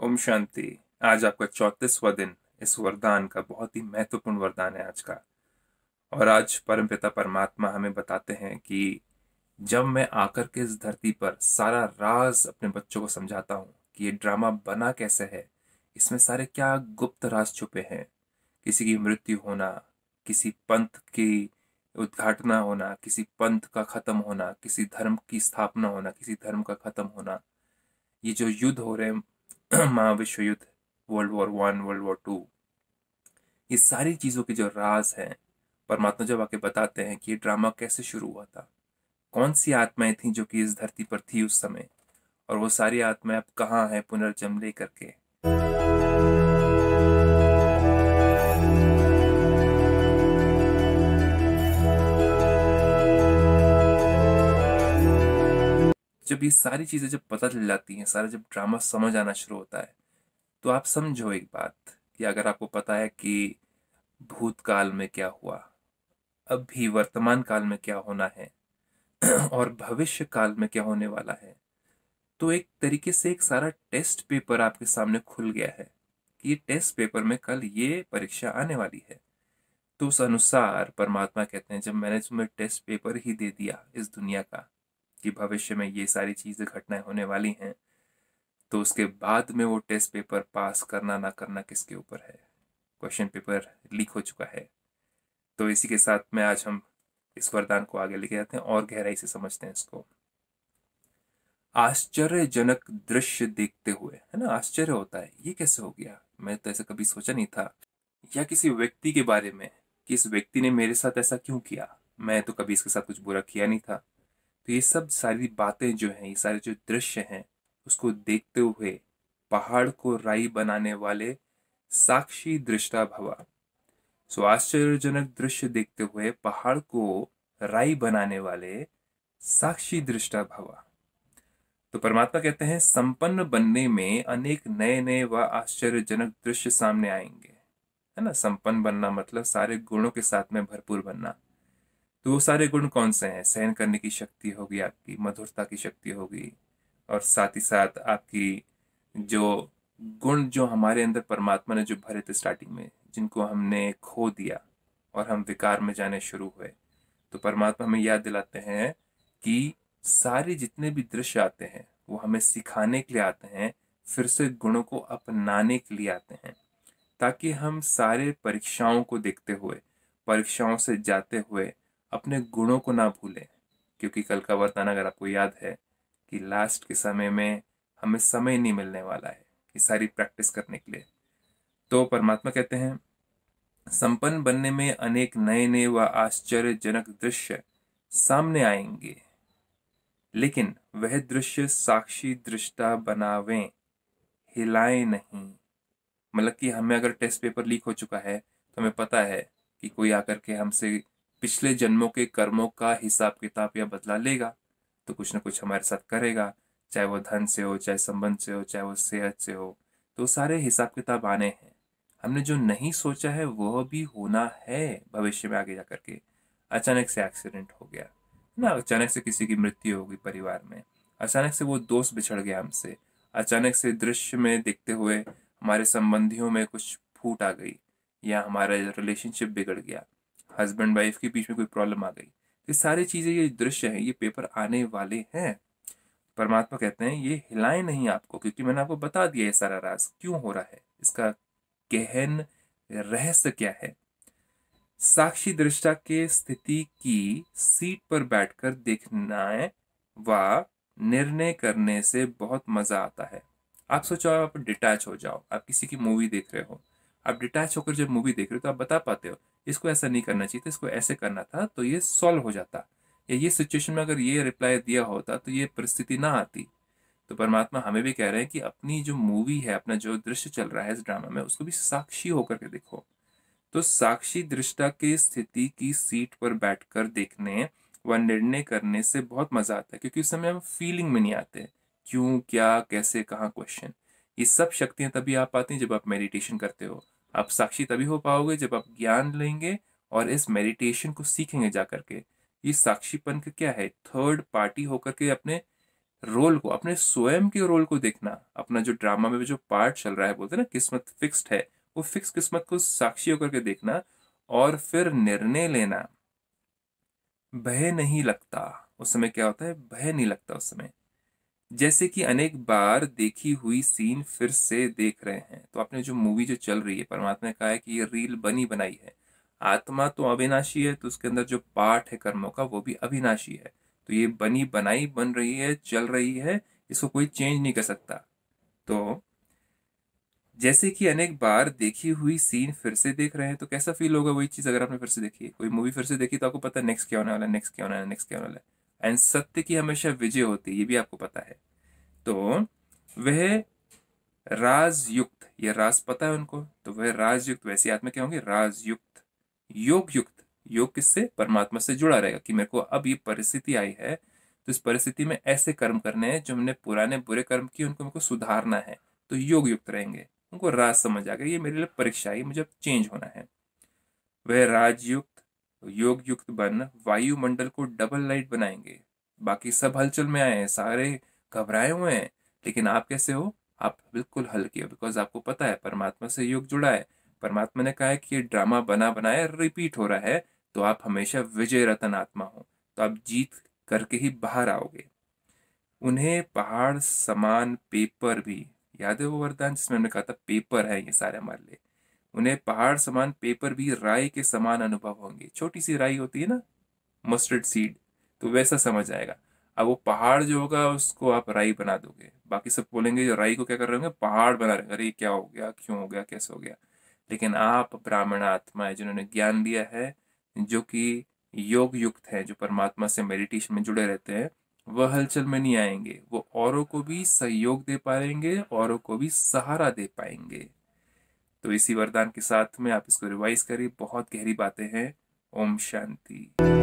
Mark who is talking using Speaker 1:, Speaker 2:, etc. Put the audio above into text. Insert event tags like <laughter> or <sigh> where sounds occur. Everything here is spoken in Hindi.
Speaker 1: ओम शांति आज आपका चौतीसवा दिन इस वरदान का बहुत ही महत्वपूर्ण वरदान है आज का और आज परम पिता परमात्मा हमें बताते हैं कि जब मैं आकर के इस धरती पर सारा राज अपने बच्चों को समझाता हूँ कि ये ड्रामा बना कैसे है इसमें सारे क्या गुप्त राज छुपे हैं किसी की मृत्यु होना किसी पंथ की उद्घाटना होना किसी पंथ का खत्म होना किसी धर्म की स्थापना होना किसी धर्म का खत्म होना ये जो युद्ध हो रहे हैं <clears throat> महाविश्व युद्ध world war one world war two ये सारी चीज़ों के जो राज हैं परमात्मा जब आके बताते हैं कि ये ड्रामा कैसे शुरू हुआ था कौन सी आत्माएं थीं जो कि इस धरती पर थी उस समय और वो सारी आत्माएं अब कहाँ हैं पुनर्जन्म ले करके जब ये सारी चीज़ें जब पता चल जाती हैं सारा जब ड्रामा समझ आना शुरू होता है तो आप समझो एक बात कि अगर आपको पता है कि भूतकाल में क्या हुआ अब भी वर्तमान काल में क्या होना है <clears throat> और भविष्य काल में क्या होने वाला है तो एक तरीके से एक सारा टेस्ट पेपर आपके सामने खुल गया है कि ये टेस्ट पेपर में कल ये परीक्षा आने वाली है तो उस अनुसार परमात्मा कहते हैं जब मैंने तुम्हें टेस्ट पेपर ही दे दिया इस दुनिया का कि भविष्य में ये सारी चीज़ें घटनाएं होने वाली हैं तो उसके बाद में वो टेस्ट पेपर पास करना ना करना किसके ऊपर है क्वेश्चन पेपर लीक हो चुका है तो इसी के साथ में आज हम इस वरदान को आगे लेके जाते हैं और गहराई से समझते हैं इसको आश्चर्यजनक दृश्य देखते हुए है ना आश्चर्य होता है ये कैसे हो गया मैं तो ऐसा कभी सोचा नहीं था या किसी व्यक्ति के बारे में कि इस व्यक्ति ने मेरे साथ ऐसा क्यों किया मैं तो कभी इसके साथ कुछ बुरा किया नहीं था तो ये सब सारी बातें जो हैं ये सारे जो दृश्य हैं उसको देखते हुए पहाड़ को राई बनाने वाले साक्षी दृष्टा भवा सो आश्चर्यजनक दृश्य देखते हुए पहाड़ को राई बनाने वाले साक्षी दृष्टा भवा तो परमात्मा कहते हैं संपन्न बनने में अनेक नए नए व आश्चर्यजनक दृश्य सामने आएंगे है ना संपन्न बनना मतलब सारे गुणों के साथ में भरपूर बनना तो वो सारे गुण कौन से हैं सहन करने की शक्ति होगी आपकी मधुरता की शक्ति होगी और साथ ही साथ आपकी जो गुण जो हमारे अंदर परमात्मा ने जो भरे थे स्टार्टिंग में जिनको हमने खो दिया और हम विकार में जाने शुरू हुए तो परमात्मा हमें याद दिलाते हैं कि सारे जितने भी दृश्य आते हैं वो हमें सिखाने के लिए आते हैं फिर से गुणों को अपनाने के लिए आते हैं ताकि हम सारे परीक्षाओं को देखते हुए परीक्षाओं से जाते हुए अपने गुणों को ना भूलें क्योंकि कल का वर्तमान अगर आपको याद है कि लास्ट के समय में हमें समय नहीं मिलने वाला है ये सारी प्रैक्टिस करने के लिए तो परमात्मा कहते हैं संपन्न बनने में अनेक नए नए व आश्चर्यजनक दृश्य सामने आएंगे लेकिन वह दृश्य साक्षी दृष्टा बनावें हिलाए नहीं मतलब कि हमें अगर टेस्ट पेपर लीक हो चुका है तो हमें पता है कि कोई आकर के हमसे पिछले जन्मों के कर्मों का हिसाब किताब या बदला लेगा तो कुछ ना कुछ हमारे साथ करेगा चाहे वो धन से हो चाहे संबंध से हो चाहे वो सेहत से हो तो सारे हिसाब किताब आने हैं हमने जो नहीं सोचा है वह भी होना है भविष्य में आगे जा करके अचानक से एक्सीडेंट हो गया ना अचानक से किसी की मृत्यु हो गई परिवार में अचानक से वो दोस्त बिछड़ गया हमसे अचानक से दृश्य में देखते हुए हमारे संबंधियों में कुछ फूट आ गई या हमारा रिलेशनशिप बिगड़ गया हस्बैंड वाइफ के बीच में कोई प्रॉब्लम आ गई ये सारी चीज़ें ये दृश्य है ये पेपर आने वाले हैं परमात्मा कहते हैं ये हिलाए नहीं आपको क्योंकि मैंने आपको बता दिया ये सारा राज क्यों हो रहा है इसका गहन रहस्य क्या है साक्षी दृष्टा के स्थिति की सीट पर बैठकर देखना व निर्णय करने से बहुत मजा आता है आप सोचो आप डिटैच हो जाओ आप किसी की मूवी देख रहे हो आप डिटैच होकर जब मूवी देख रहे हो तो आप बता पाते हो इसको ऐसा नहीं करना चाहिए था इसको ऐसे करना था तो ये सॉल्व हो जाता या ये सिचुएशन में अगर ये रिप्लाई दिया होता तो ये परिस्थिति ना आती तो परमात्मा हमें भी कह रहे हैं कि अपनी जो मूवी है अपना जो दृश्य चल रहा है इस ड्रामा में उसको भी साक्षी होकर के देखो तो साक्षी दृष्टा के स्थिति की सीट पर बैठकर देखने व निर्णय करने से बहुत मजा आता है क्योंकि उस समय हम फीलिंग में नहीं आते क्यों क्या कैसे कहाँ क्वेश्चन ये सब शक्तियां तभी आ पाती हैं जब आप मेडिटेशन करते हो आप साक्षी तभी हो पाओगे जब आप ज्ञान लेंगे और इस मेडिटेशन को सीखेंगे जा करके ये साक्षीपन का क्या है थर्ड पार्टी होकर के अपने रोल को अपने स्वयं के रोल को देखना अपना जो ड्रामा में जो पार्ट चल रहा है बोलते ना किस्मत फिक्स्ड है वो फिक्स किस्मत को साक्षी होकर के देखना और फिर निर्णय लेना भय नहीं लगता उस समय क्या होता है भय नहीं लगता उस समय जैसे कि अनेक बार देखी हुई सीन फिर से देख रहे हैं तो आपने जो मूवी जो चल रही है परमात्मा ने कहा है कि ये रील बनी बनाई है आत्मा तो अविनाशी है तो उसके अंदर जो पार्ट है कर्मों का वो भी अविनाशी है तो ये बनी बनाई बन रही है चल रही है इसको कोई चेंज नहीं कर सकता तो जैसे कि अनेक बार देखी हुई सीन फिर से देख रहे हैं तो कैसा फील होगा वही चीज़ अगर आपने फिर से देखी है कोई मूवी फिर से देखी तो आपको पता है नेक्स्ट क्या होने वाला है नेक्स्ट क्या होने वाला है नेक्स्ट क्या होने वाला है एंड सत्य की हमेशा विजय होती है ये भी आपको पता है तो वह राजयुक्त ये राज पता है उनको तो वह राजयुक्त वैसे आत्मा क्या होंगे राजयुक्त योग युक्त योग किससे परमात्मा से जुड़ा रहेगा कि मेरे को अब ये परिस्थिति आई है तो इस परिस्थिति में ऐसे कर्म करने हैं जो हमने पुराने बुरे कर्म किए उनको मेरे को सुधारना है तो योग युक्त रहेंगे उनको राज समझ आ गया ये मेरे लिए परीक्षा है मुझे अब चेंज होना है वह राजयुक्त योग युक्त बन वायुमंडल को डबल लाइट बनाएंगे बाकी सब हलचल में आए हैं सारे घबराए हुए हैं लेकिन आप कैसे हो आप बिल्कुल हल्के हो बिकॉज आपको पता है परमात्मा से योग जुड़ा है परमात्मा ने कहा है कि ये ड्रामा बना बनाया रिपीट हो रहा है तो आप हमेशा विजय रतन आत्मा हो तो आप जीत करके ही बाहर आओगे उन्हें पहाड़ समान पेपर भी याद है वो वरदान जिसमें हमने कहा था पेपर है ये सारे हमारे लिए उन्हें पहाड़ समान पेपर भी राई के समान अनुभव होंगे छोटी सी राई होती है ना मस्टर्ड सीड तो वैसा समझ आएगा अब वो पहाड़ जो होगा उसको आप राई बना दोगे बाकी सब बोलेंगे जो राई को क्या कर रहे होंगे पहाड़ बना रहे अरे क्या हो गया क्यों हो गया कैसे हो गया लेकिन आप ब्राह्मण आत्मा है जिन्होंने ज्ञान दिया है जो कि योग युक्त है जो परमात्मा से मेडिटेशन में जुड़े रहते हैं वह हलचल में नहीं आएंगे वो औरों को भी सहयोग दे पाएंगे औरों को भी सहारा दे पाएंगे तो इसी वरदान के साथ में आप इसको रिवाइज करिए बहुत गहरी बातें हैं ओम शांति